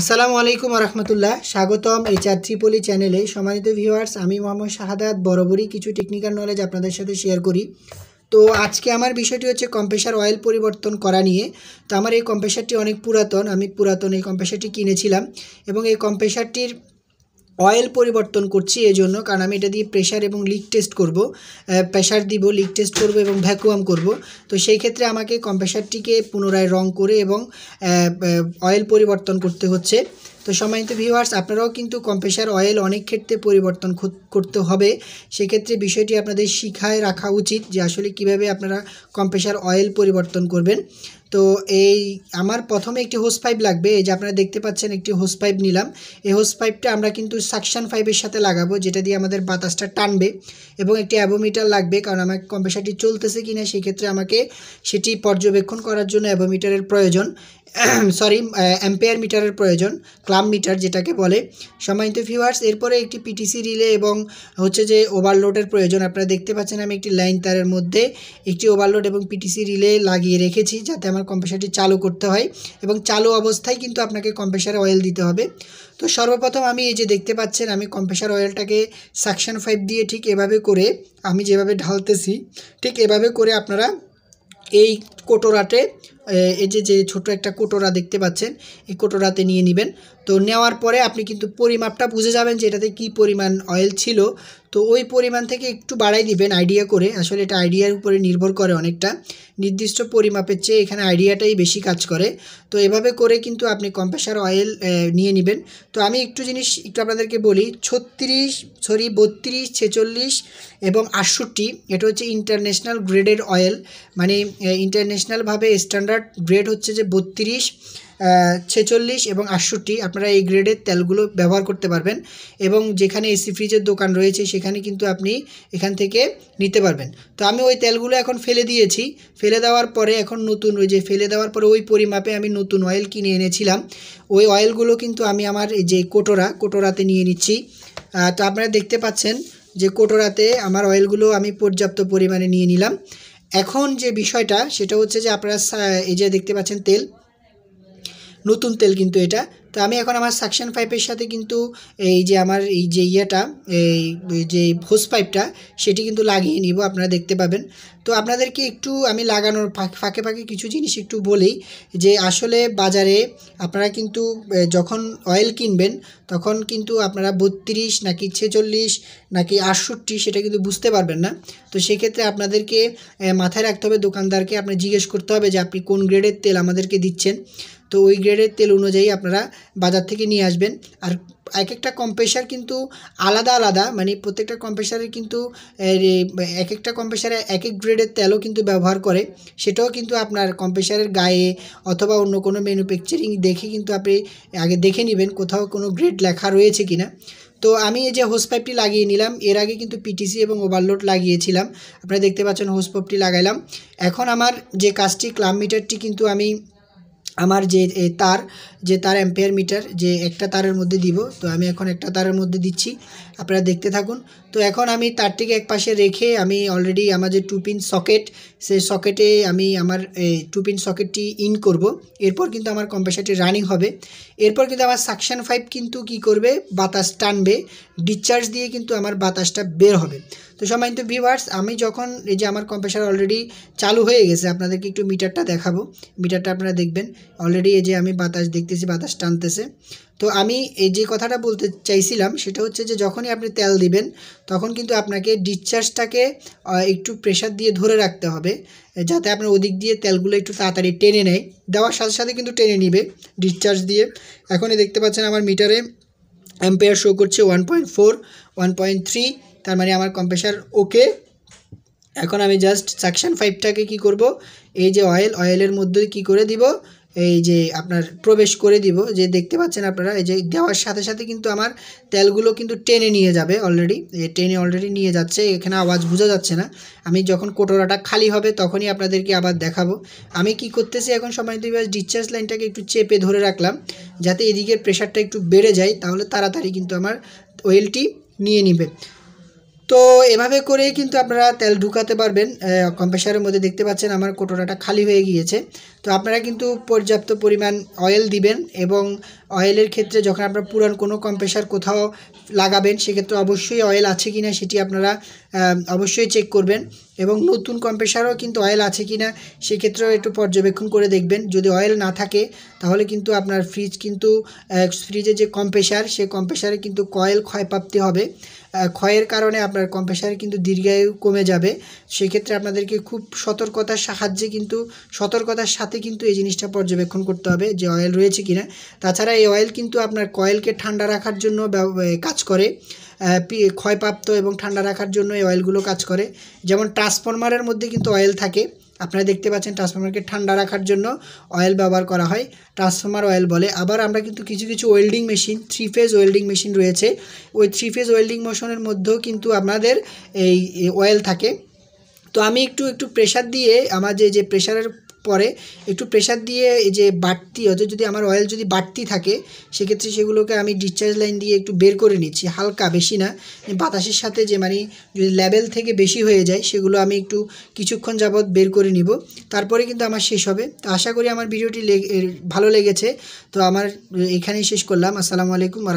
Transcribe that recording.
আসসালামু আলাইকুম রহমতুল্লাহ স্বাগতম এই চার চ্যানেলে সম্মানিত ভিউয়ার্স আমি মোহাম্মদ শাহাদাত বরাবরই কিছু টেকনিক্যাল নলেজ আপনাদের সাথে শেয়ার করি তো আজকে আমার বিষয়টি হচ্ছে কম্প্রেসার অয়েল পরিবর্তন করা নিয়ে তো আমার এই কম্প্রেসারটি অনেক পুরাতন আমি পুরাতন এই কম্প্রেসারটি কিনেছিলাম এবং এই কম্প্রেসারটির অয়েল পরিবর্তন করছি এই জন্য কারণ আমি এটা দিয়ে প্রেশার এবং লিক টেস্ট করব প্রেশার দিব লিক টেস্ট করব এবং ভ্যাকুয়াম করব তো সেই ক্ষেত্রে আমাকে কম্প্রেসারটিকে পুনরায় রং করে এবং অয়েল পরিবর্তন করতে হচ্ছে তো সম্মানিত ভিউয়ার্স আপনারাও কিন্তু কম্প্রেসার অয়েল অনেক ক্ষেত্রে পরিবর্তন করতে হবে সেক্ষেত্রে বিষয়টি আপনাদের শিখায় রাখা উচিত যে আসলে কিভাবে আপনারা কম্প্রেসার অয়েল পরিবর্তন করবেন তো এই আমার প্রথমে একটি হোস পাইপ লাগবে এই যে আপনারা দেখতে পাচ্ছেন একটি হোস পাইপ নিলাম এই হোস পাইপটা আমরা কিন্তু সাকশান পাইপের সাথে লাগাবো যেটা দিয়ে আমাদের বাতাসটা টানবে এবং একটি অ্যাবোমিটার লাগবে কারণ আমার কম্প্রেসারটি চলতেছে কিনা সেক্ষেত্রে আমাকে সেটি পর্যবেক্ষণ করার জন্য অ্যাবোমিটারের প্রয়োজন সরি অ্যাম্পেয়ার মিটারের প্রয়োজন ক্লাম মিটার যেটাকে বলে সম্মানিত ফিভার্স এরপরে একটি পিটিসি রিলে এবং হচ্ছে যে ওভারলোডের প্রয়োজন আপনারা দেখতে পাচ্ছেন আমি একটি লাইন তারের মধ্যে একটি ওভারলোড এবং পিটিসি রিলে লাগিয়ে রেখেছি যাতে আমার কম্প্রেসারটি চালু করতে হয় এবং চালু অবস্থায় কিন্তু আপনাকে কম্প্রেসার অয়েল দিতে হবে তো সর্বপ্রথম আমি এই যে দেখতে পাচ্ছেন আমি কম্প্রেসার অয়েলটাকে সাকশন ফাইভ দিয়ে ঠিক এভাবে করে আমি যেভাবে ঢালতেছি ঠিক এভাবে করে আপনারা এই কোটোরাটে এই যে যে ছোট একটা কোটোরা দেখতে পাচ্ছেন এই কোটোরাতে নিয়ে নেবেন তো নেওয়ার পরে আপনি কিন্তু পরিমাপটা বুঝে যাবেন যে এটাতে কী পরিমাণ অয়েল ছিল তো ওই পরিমাণ থেকে একটু বাড়াই দিবেন আইডিয়া করে আসলে এটা আইডিয়ার উপরে নির্ভর করে অনেকটা নির্দিষ্ট পরিমাপের চেয়ে এখানে আইডিয়াটাই বেশি কাজ করে তো এভাবে করে কিন্তু আপনি কম্প্রেসার অয়েল নিয়ে নেবেন তো আমি একটু জিনিস একটু আপনাদেরকে বলি ছত্রিশ সরি বত্রিশ ছেচল্লিশ এবং আটষট্টি এটা হচ্ছে ইন্টারন্যাশনাল গ্রেডের অয়েল মানে ইন্টারন্যাশনালভাবে স্ট্যান্ডার্ড স্ট্যান্ডার্ড গ্রেড হচ্ছে যে বত্রিশ ছেচল্লিশ এবং আটষট্টি আপনারা এই গ্রেডের তেলগুলো ব্যবহার করতে পারবেন এবং যেখানে এসি ফ্রিজের দোকান রয়েছে সেখানে কিন্তু আপনি এখান থেকে নিতে পারবেন তো আমি ওই তেলগুলো এখন ফেলে দিয়েছি ফেলে দেওয়ার পরে এখন নতুন ওই যে ফেলে দেওয়ার পরে ওই পরিমাপে আমি নতুন অয়েল কিনে এনেছিলাম ওই অয়েলগুলো কিন্তু আমি আমার যে কোটোরা কোটোরাতে নিয়ে নিচ্ছি তো আপনারা দেখতে পাচ্ছেন যে কোটোরাতে আমার অয়েলগুলো আমি পর্যাপ্ত পরিমাণে নিয়ে নিলাম এখন যে বিষয়টা সেটা হচ্ছে যে আপনারা এই যে দেখতে পাচ্ছেন তেল নতুন তেল কিন্তু এটা তো আমি এখন আমার সাকশন পাইপের সাথে কিন্তু এই যে আমার এই যে ইয়েটা এই যে হোস পাইপটা সেটি কিন্তু লাগিয়ে নিব আপনারা দেখতে পাবেন তো আপনাদেরকে একটু আমি লাগানোর ফাঁকে ফাঁকে কিছু জিনিস একটু বলি যে আসলে বাজারে আপনারা কিন্তু যখন অয়েল কিনবেন তখন কিন্তু আপনারা বত্রিশ নাকি ছেচল্লিশ নাকি আটষট্টি সেটা কিন্তু বুঝতে পারবেন না তো সেক্ষেত্রে আপনাদেরকে মাথায় রাখতে হবে দোকানদারকে আপনি জিজ্ঞেস করতে হবে যে আপনি কোন গ্রেডের তেল আমাদেরকে দিচ্ছেন তো ওই গ্রেডের তেল অনুযায়ী আপনারা বাজার থেকে নিয়ে আসবেন আর এক একটা কম্প্রেসার কিন্তু আলাদা আলাদা মানে প্রত্যেকটা কম্প্রেসারের কিন্তু এক একটা কম্প্রেসারে এক এক গ্রেডের তেলও কিন্তু ব্যবহার করে সেটাও কিন্তু আপনার কম্প্রেসারের গায়ে অথবা অন্য কোনো ম্যানুফ্যাকচারিং দেখে কিন্তু আপনি আগে দেখে নেবেন কোথাও কোনো গ্রেড লেখা রয়েছে কি না তো আমি এই যে হোস পাইপটি লাগিয়ে নিলাম এর আগে কিন্তু পিটিসি এবং ওভারলোড লাগিয়েছিলাম আপনারা দেখতে পাচ্ছেন হোস পাইপটি লাগাইলাম এখন আমার যে কাজটি ক্লাম মিটারটি কিন্তু আমি আমার যে তার যে তার অ্যাম্পেয়ার মিটার যে একটা তারের মধ্যে দিব তো আমি এখন একটা তারের মধ্যে দিচ্ছি আপনারা দেখতে থাকুন তো এখন আমি তারটিকে এক পাশে রেখে আমি অলরেডি আমার যে টু পিন সকেট সেই সকেটে আমি আমার টু পিন সকেটটি ইন করব এরপর কিন্তু আমার কম্প্রেসারটি রানিং হবে এরপর কিন্তু আমার সাকশান ফাইভ কিন্তু কি করবে বাতাস টানবে ডিসচার্জ দিয়ে কিন্তু আমার বাতাসটা বের হবে তো সম্মানিত ভিউয়ার্স আমি যখন এই যে আমার কম্প্রেসার অলরেডি চালু হয়ে গেছে আপনাদেরকে একটু মিটারটা দেখাবো মিটারটা আপনারা দেখবেন অলরেডি এই যে আমি বাতাস দেখতেছি বাতাস টানতেছে তো আমি এই যে কথাটা বলতে চাইছিলাম সেটা হচ্ছে যে যখনই আপনি তেল দিবেন তখন কিন্তু আপনাকে ডিসচার্জটাকে একটু প্রেশার দিয়ে ধরে রাখতে হবে যাতে আপনার ওদিক দিয়ে তেলগুলো একটু তাড়াতাড়ি টেনে নেয় দেওয়ার সাথে সাথে কিন্তু টেনে নিবে ডিসচার্জ দিয়ে এখনই দেখতে পাচ্ছেন আমার মিটারে অ্যাম্পেয়ার শো করছে one point four one point three তার মানে আমার কম্প্রেসার ওকে এখন আমি জাস্ট সাকশান ফাইভটাকে কি করব এই যে অয়েল অয়েলের মধ্যে কি করে দিব এই যে আপনার প্রবেশ করে দিব যে দেখতে পাচ্ছেন আপনারা এই যে দেওয়ার সাথে সাথে কিন্তু আমার তেলগুলো কিন্তু টেনে নিয়ে যাবে অলরেডি এই টেনে অলরেডি নিয়ে যাচ্ছে এখানে আওয়াজ বোঝা যাচ্ছে না আমি যখন কোটোরাটা খালি হবে তখনই আপনাদেরকে আবার দেখাবো আমি কি করতেছি এখন সময় দিবাস ডিসচার্জ লাইনটাকে একটু চেপে ধরে রাখলাম যাতে এদিকের প্রেশারটা একটু বেড়ে যায় তাহলে তাড়াতাড়ি কিন্তু আমার ওয়েলটি নিয়ে নিবে তো এভাবে করেই কিন্তু আপনারা তেল ঢুকাতে পারবেন কম্প্রেসারের মধ্যে দেখতে পাচ্ছেন আমার কোটোরাটা খালি হয়ে গিয়েছে তো আপনারা কিন্তু পর্যাপ্ত পরিমাণ অয়েল দিবেন এবং অয়েলের ক্ষেত্রে যখন আপনারা পুরান কোনো কম্প্রেসার কোথাও লাগাবেন সেক্ষেত্রে অবশ্যই অয়েল আছে কি না সেটি আপনারা অবশ্যই চেক করবেন এবং নতুন কম্প্রেসারও কিন্তু অয়েল আছে কি না সেক্ষেত্রেও একটু পর্যবেক্ষণ করে দেখবেন যদি অয়েল না থাকে তাহলে কিন্তু আপনার ফ্রিজ কিন্তু ফ্রিজে যে কম্প্রেসার সে কম্প্রেসারে কিন্তু কয়েল ক্ষয়প্রাপ্তি হবে ক্ষয়ের কারণে আপনার কম্প্রেসার কিন্তু দীর্ঘায়ু কমে যাবে সেক্ষেত্রে আপনাদেরকে খুব সতর্কতার সাহায্যে কিন্তু সতর্কতার সাথে কিন্তু এই জিনিসটা পর্যবেক্ষণ করতে হবে যে অয়েল রয়েছে কিনা তাছাড়া এই অয়েল কিন্তু আপনার কয়েলকে ঠান্ডা রাখার জন্য কাজ করে ক্ষয়প্রাপ্ত এবং ঠান্ডা রাখার জন্য এই অয়েলগুলো কাজ করে যেমন ট্রান্সফরমারের মধ্যে কিন্তু অয়েল থাকে আপনারা দেখতে পাচ্ছেন ট্রান্সফরমারকে ঠান্ডা রাখার জন্য অয়েল ব্যবহার করা হয় ট্রান্সফরমার অয়েল বলে আবার আমরা কিন্তু কিছু কিছু welding machine three phase welding machine রয়েছে ওই থ্রি ফেজ ওয়েল্ডিং মেশিনের মধ্যেও কিন্তু আপনাদের এই অয়েল থাকে তো আমি একটু একটু প্রেশার দিয়ে আমার যে যে প্রেশারের পরে একটু প্রেশার দিয়ে যে বাড়তি অর্থাৎ যদি আমার অয়েল যদি বাড়তি থাকে সেক্ষেত্রে সেগুলোকে আমি ডিসচার্জ লাইন দিয়ে একটু বের করে নিচ্ছি হালকা বেশি না বাতাসের সাথে যে মানে যদি লেভেল থেকে বেশি হয়ে যায় সেগুলো আমি একটু কিছুক্ষণ যাবৎ বের করে নিব তারপরে কিন্তু আমার শেষ হবে তো আশা করি আমার ভিডিওটি ভালো লেগেছে তো আমার এখানেই শেষ করলাম আসসালামু আলাইকুম